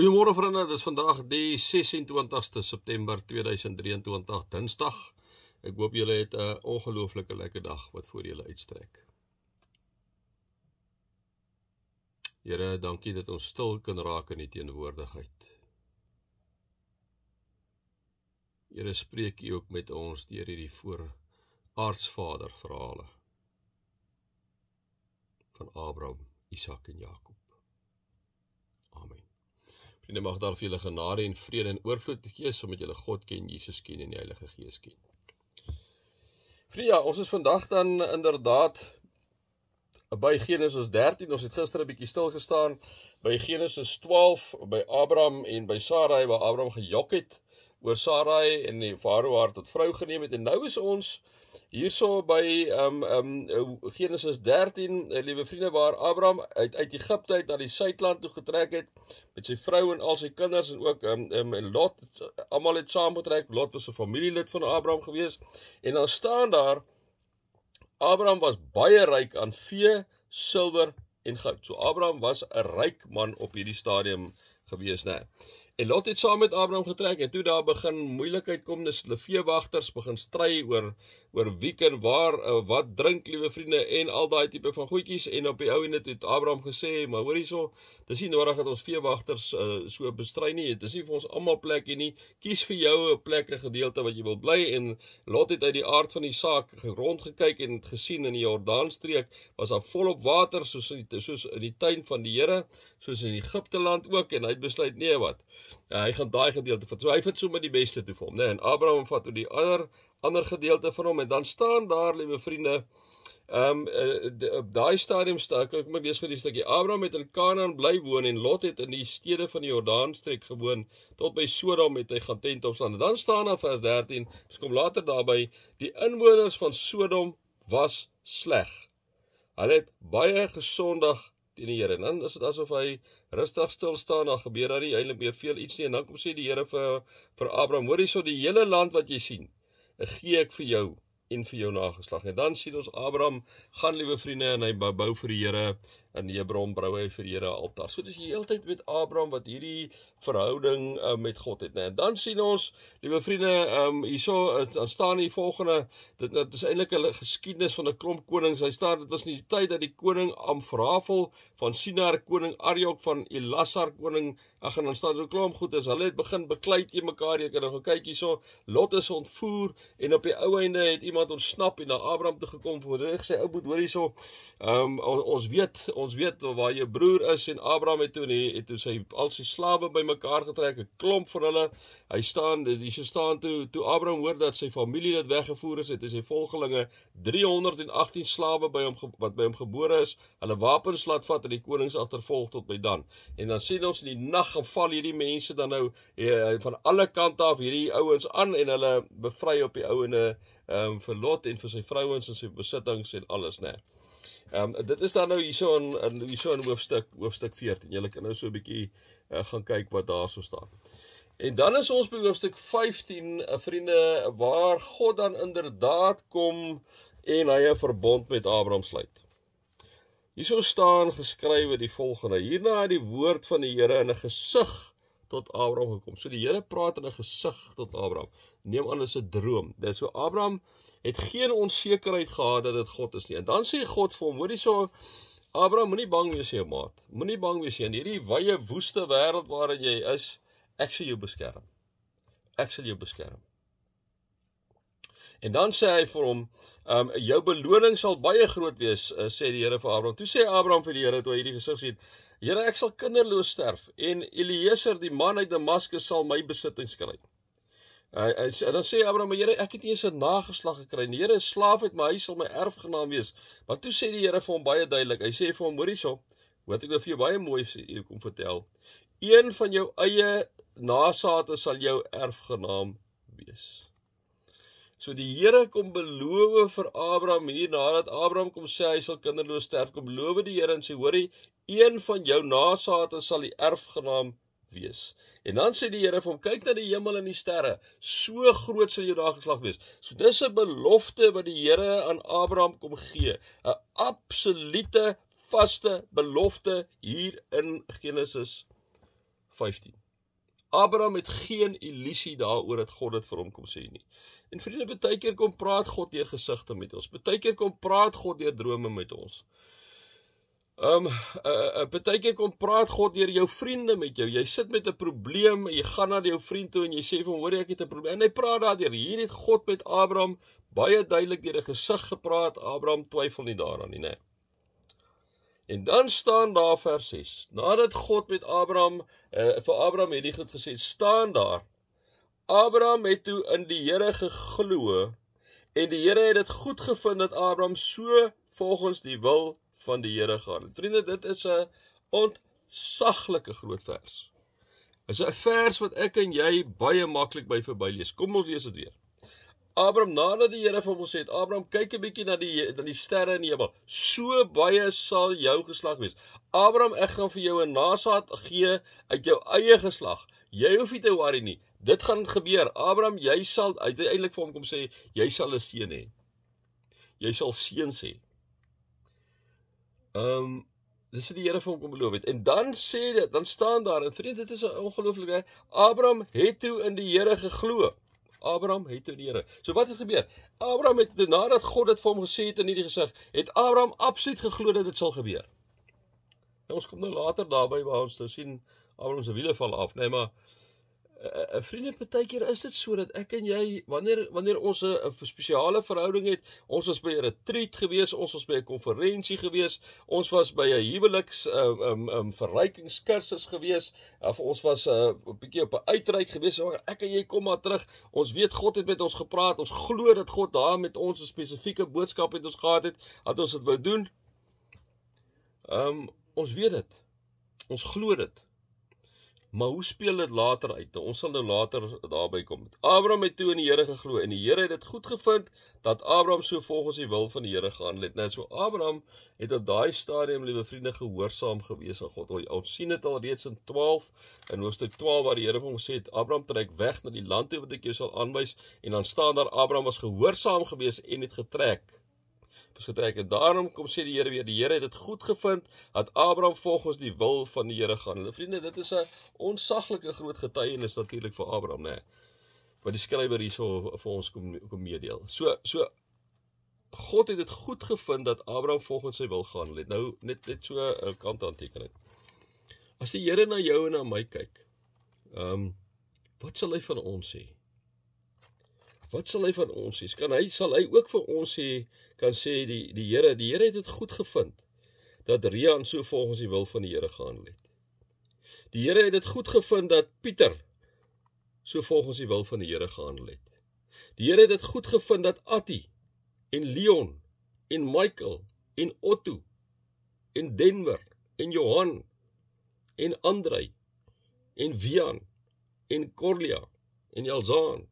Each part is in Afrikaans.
Goeiemôre vriende, dis vandag die 26ste September 2023, Dinsdag. Ek hoop julle het 'n ongelooflike lekker dag wat voor julle uitstrek. Here, dankie dat ons stil kan raak in U teenwoordigheid. Here, spreek U ook met ons deur hierdie voor Aardsvader verhale van Abraham, Isak en Jakob. Amen. En mag daar vir julle genade en vrede en oorvloed gees omdat julle God ken, Jesus ken en die Heilige Gees ken. Vrye, ja, ons is vandag dan inderdaad by Genesis 13. Ons het gister 'n bietjie stil gestaan by Genesis 12 by Abraham en by Sarai waar Abraham gejok het oor Sarai en die Farao haar tot vrou geneem het en nou is ons uh hierso by ehm um, ehm um, Genesis 13, eh, liewe vriende, waar Abraham uit uit Egipte uit na die suidland toe getrek het met sy vrou en al sy kinders en ook ehm um, um, Lot eh, almal het saamgetrek. Lot was 'n familielid van Abraham gewees en dan staan daar Abraham was baie ryk aan vee, silwer en goud. So Abraham was 'n ryk man op hierdie stadium gewees, né? En Lot het saam met Abraham getrek en toe daar begin moeilikheid kom, dis hulle veewagters begin stry oor oor wie kan waar eh, wat drink liewe vriende en al daai tipe van goedjies en op die ou en dit het Abraham gesê maar hoor hierso dis nie nodig dat ons veewagters uh, so bestry nie dis nie vir ons almal plek en nie kies vir jou 'n plek 'n gedeelte wat jy wil bly en Lot het uit die aard van die saak gerond gekyk en het gesien in die Jordaanstreek was daar volop water soos in die, soos in die tuin van die Here soos in Egipte land ook en hy het besluit nee wat uh, hy gaan daai gedeelte vir so hy vat so met die beste toe vir hom nê en Abraham vat toe die ander ander gedeelte van hom en dan staan daar liewe vriende ehm um, op daai stadium staan ek moet lees gou die stukkie Abraham het in Kanaan bly woon en Lot het in die stede van die Jordaanstreek gewoon tot by Sodom het hy gaan tent opstaan en dan staan daar vers 13 dis kom later daarby die inwoners van Sodom was sleg hulle het baie gesondig teen die Here en dan is dit asof hy rustig stil staan dan gebeur daar nie eintlik meer veel iets nie en dan kom sê die Here vir vir Abraham hoor hierso die hele land wat jy sien gee ek vir jou en vir jou nageslag. En dan sien ons Abraham gaan liewe vriende en hy bou vir die Here in Hebron brou hy vir Here 'n altaar. So dis die hele tyd met Abraham wat hierdie verhouding uh, met God het, né? Nee. Dan sien ons, liewe vriende, ehm um, hierso uh, staan hier volgende dit dit is eintlik 'n geskiedenis van 'n klomp konings. Hy staan dit was in die tyd dat die koning Amrafel van Sinar koning Ariok van Elassar koning ag en dan staan so 'n klomp goed as hulle het begin beklei te mekaar. Jy kan nog kyk hierso. Lot is ontvoer en op die ou einde het iemand ontsnap en na Abraham toe gekom. Hy sê ou boet hoor hierso. Ehm um, ons weet ons weet waar jou broer is en Abraham het toe nie het toe sy al sy slawe bymekaar getrek 'n klomp van hulle hy staan hier staan toe toe Abraham hoor dat sy familie dit weggevoer is het sy volgelinge 318 slawe by hom wat by hom gebore is hulle wapens laat vat en die konings agtervolg tot by dan en dan sien ons in die nag geval hierdie mense dan nou eh, van alle kante af hierdie ouens aan en hulle bevry op die ouene ehm um, vir Lot en vir sy vrouens en sy besittings en alles nê nee. Ehm um, dit is dan nou hierso in in hierso in hoofstuk hoofstuk 14. Julle kan nou so 'n bietjie uh, gaan kyk wat daarso staan. En dan is ons by hoofstuk 15, uh, eh, vriende, waar God dan inderdaad kom en hy 'n verbond met Abraham sluit. Hierso staan geskrywe die volgende: Hierna het die woord van die Here in 'n gesig tot Abraham gekom. So die Here praat in 'n gesig tot Abraham. Neem aan dit is 'n droom. Dit is so Abraham het geen onsekerheid gehad dat dit God is nie. En dan sê God vir hom: "Hoor hierso, Abraham, moenie bang wees nie, maat. Moenie bang wees nie. In hierdie wye woeste wêreld waarin jy is, ek sal jou beskerm. Ek sal jou beskerm." En dan sê hy vir hom: "Um jou beloning sal baie groot wees," eh, sê die Here vir Abraham. Toe sê Abraham vir die Here toe hy hierdie gesig sien: "Here, ek sal kinderloos sterf en Eliezer, die man uit Damaskus, sal my besittings kry." Uh, en dan sê Abraham: "Here, ek het nie eens 'n nageslag gekry nie. Here, 'n slaaf het my huis al my erfgenaam wees." Maar toe sê die Here vir hom baie duidelik. Hy sê vir hom: "Hoorie sop, wat ek nou vir jou baie mooi hier kom vertel. Een van jou eie nageslagte sal jou erfgenaam wees." So die Here kom beloof vir Abraham hier nadat Abraham kom sê hy sal kinderloos sterf, kom beloof die Here en sê: "Hoorie, een van jou nageslagte sal die erfgenaam wees. En dan sê die Here vir hom: "Kyk na die hemel en die sterre, so groot sal jou nageslag wees." So dis 'n belofte wat die Here aan Abraham kom gee, 'n absolute vaste belofte hier in Genesis 15. Abraham het geen illusie daaroor dat God dit vir hom kom sê nie. En vriende, baie keer kom praat God deur gesigte met ons. Baie keer kom praat God deur drome met ons. Ehm, um, uh, eh, uh, eh, baie keer kom praat God deur jou vriende met jou. Jy sit met 'n probleem, jy gaan na jou vriend toe en jy sê vir hom, "Hoor jy, ek het 'n probleem." En hy praat daardeur. Hier het God met Abraham baie duidelik deur 'n gesig gepraat. Abraham twyfel nie daaraan nie, né? En dan staan daar vers 6. Nadat God met Abraham uh, vir Abraham hierdie goed gesê het, staan daar: Abraham het toe in die Here geglo en die Here het dit goed gevind dat Abraham so volgens die wil van die Here gaan. Vriende, dit is 'n ontsaglike groot vers. Is 'n vers wat ek en jy baie maklik by verby lees. Kom ons lees dit weer. Abraham nadat die Here vir hom gesê het, Abraham kyk 'n bietjie na die na die sterre in die hemel. So baie sal jou geslag wees. Abraham, ek gaan vir jou 'n nasaad gee uit jou eie geslag. Jy hoef nie te worry nie. Dit gaan gebeur. Abraham, jy sal uiteindelik vir hom kom sê, jy sal 'n seun hê. Jy sal seuns hê. Ehm um, dis vir die Here van hom beloof het. En dan sê dit, dan staan daar in vriende, dit is 'n ongelooflike Abraham het toe in die Here geglo. Abraham het toe in die Here. So wat het gebeur? Abraham het nadat God dit vir hom gesê het in hierdie gesig, het Abraham absoluut geglo dat dit sal gebeur. En nou, ons kom nou later daarby waar ons nou sien Abraham se wiele val af, nê, nee, maar 'n eh, eh, vriende partykeer is dit sodat ek en jy wanneer wanneer ons 'n spesiale verhouding het, ons was by 'n retreat gewees, ons was by 'n konferensie gewees, ons was by 'n huweliks um um, um verrykingskursus gewees of ons was eh, 'n uh, bietjie op 'n uitreik gewees, maar ek en jy kom maar terug. Ons weet God het met ons gepraat, ons glo dat God daar met ons 'n spesifieke boodskap het ons gehad het, dat ons dit wou doen. Um ons weet dit. Ons glo dit. Maar hoe speel dit later uit? Nou, ons sal nou later daarby kom. Abraham het toe in die Here geglo en die Here het dit goed gevind dat Abraham so volgens die wil van die Here gehandel het. Nou so Abraham het op daai stadium liewe vriende gehoorsaam gewees aan God. Ons sien dit alreeds in 12 in hoofstuk 12 waar die Here hom sê het Abraham trek weg na die land toe wat ek jou sal aanwys en dan staan daar Abraham was gehoorsaam gewees en het getrek vers getrek en daarom kom sê die Here weer die Here het dit goed gevind dat Abraham volgens die wil van die Here gaan. Hulle vriende, dit is 'n onsaglike groot getuienis natuurlik vir Abraham, né? Nee, wat die skrywer hierso vir ons kom kom meedeel. So so God het dit goed gevind dat Abraham volgens sy wil gaan. Let nou net net so 'n kant aanteken dit. As die Here na jou en na my kyk, ehm um, wat sal hy van ons sê? wat sal hy van ons sê? Kan hy sal hy ook vir ons sê kan sê die die Here, die Here het dit goed gevind dat Rian so volgens die wil van die Here gehandel het. Die Here het dit goed gevind dat Pieter so volgens die wil van die Here gehandel het. Die Here het dit goed gevind dat Atti en Leon en Michael en Otto en Denver en Johan en Andrei en Wian en Corlia en Elzaan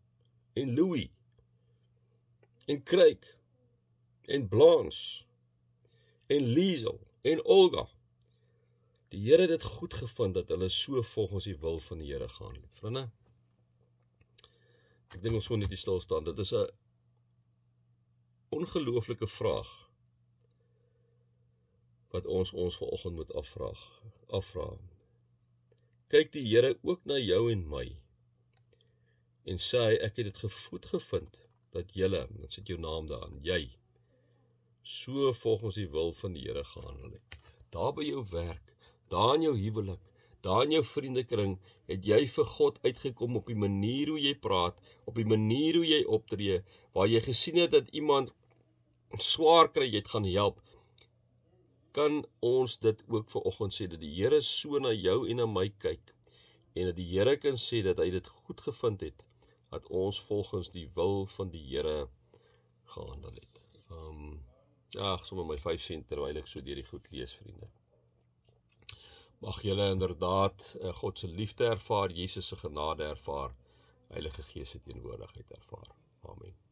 en Louis en Craig en Blanche en Liesel en Olga. Die Here het dit goed gevind dat hulle so volgens die wil van die Here gaan. Vriende, ek dink ons moet net stil staan. Dit is 'n ongelooflike vraag wat ons ons vanoggend moet afvra. Afvra. Kyk die Here ook na jou en my en sê hy ek het dit gevoed gevind dat julle dan sit jou naam daaraan jy so volgens die wil van die Here gehandel het daar by jou werk daar in jou huwelik daar in jou vriendekring het jy vir God uitgekom op die manier hoe jy praat op die manier hoe jy optree waar jy gesien het dat iemand swaar kry jy gaan help kan ons dit ook ver oggend sê dat die Here so na jou en na my kyk en dat die Here kan sê dat hy dit goed gevind het dat ons volgens die wil van die Here gehandel het. Um ag, sommer my 5 sent terwyl ek so deur die goed lees, vriende. Mag julle inderdaad uh, God se liefde ervaar, Jesus se genade ervaar, Heilige Gees se teenwoordigheid ervaar. Amen.